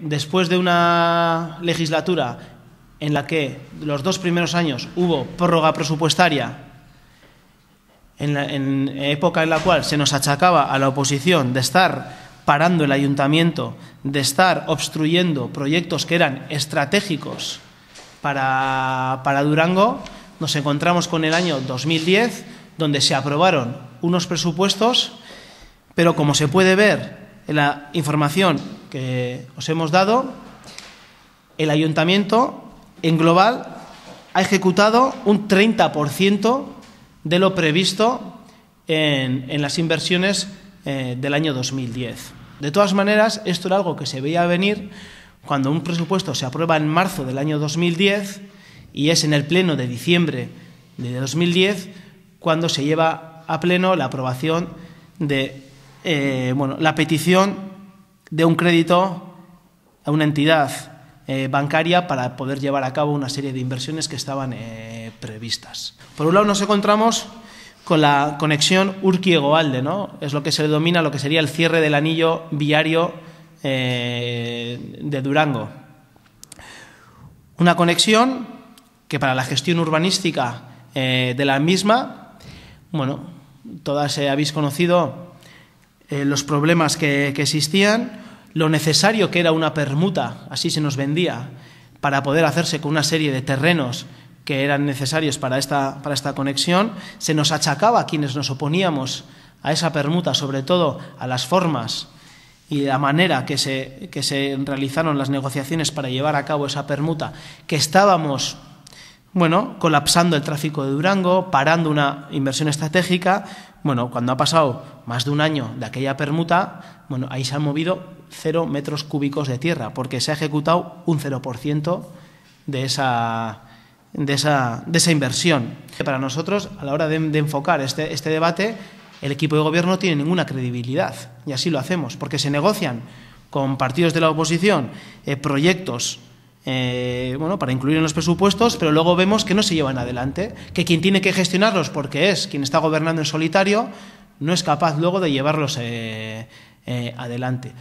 después de una legislatura en la que los dos primeros años hubo prórroga presupuestaria, en, época en la cual se nos achacaba a la oposición de estar parando el ayuntamiento, de estar obstruyendo proyectos que eran estratégicos para, para Durango, nos encontramos con el año 2010, donde se aprobaron unos presupuestos, pero como se puede ver en la información que os hemos dado, el ayuntamiento en global ha ejecutado un 30% de lo previsto en, las inversiones eh, del año 2010. De todas maneras, esto era algo que se veía venir cuando un presupuesto se aprueba en marzo del año 2010 y es en el pleno de diciembre de 2010 cuando se lleva a pleno la aprobación de eh, bueno, la petición de un crédito a una entidad eh, bancaria para poder llevar a cabo una serie de inversiones que estaban eh, previstas. Por un lado nos encontramos con la conexión Urquiegoalde, ¿no? Es lo que se denomina lo que sería el cierre del anillo viario eh, de Durango. Una conexión que para la gestión urbanística de la misma, bueno, todas habéis conocido los problemas que existían, lo necesario que era una permuta, así se nos vendía, para poder hacerse con una serie de terrenos que eran necesarios para esta, para esta conexión, se nos achacaba a quienes nos oponíamos a esa permuta, sobre todo a las formas y la manera que se, que se realizaron las negociaciones para llevar a cabo esa permuta, que estábamos bueno, colapsando el tráfico de Durango, parando una inversión estratégica. Bueno, cuando ha pasado más de un año de aquella permuta, bueno, ahí se han movido cero metros cúbicos de tierra, porque se ha ejecutado un 0% de esa, de, esa, de esa inversión. Para nosotros, a la hora de, enfocar este, este, debate, el equipo de gobierno no tiene ninguna credibilidad, y así lo hacemos, porque se negocian con partidos de la oposición eh, proyectos eh, bueno, para incluir en los presupuestos, pero luego vemos que no se llevan adelante, que quien tiene que gestionarlos, porque es quien está gobernando en solitario, no es capaz luego de llevarlos eh, adelante.